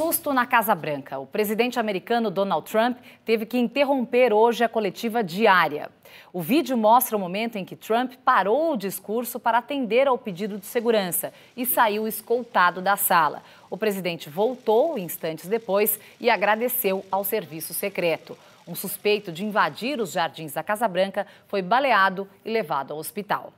susto na Casa Branca. O presidente americano Donald Trump teve que interromper hoje a coletiva diária. O vídeo mostra o momento em que Trump parou o discurso para atender ao pedido de segurança e saiu escoltado da sala. O presidente voltou instantes depois e agradeceu ao serviço secreto. Um suspeito de invadir os jardins da Casa Branca foi baleado e levado ao hospital.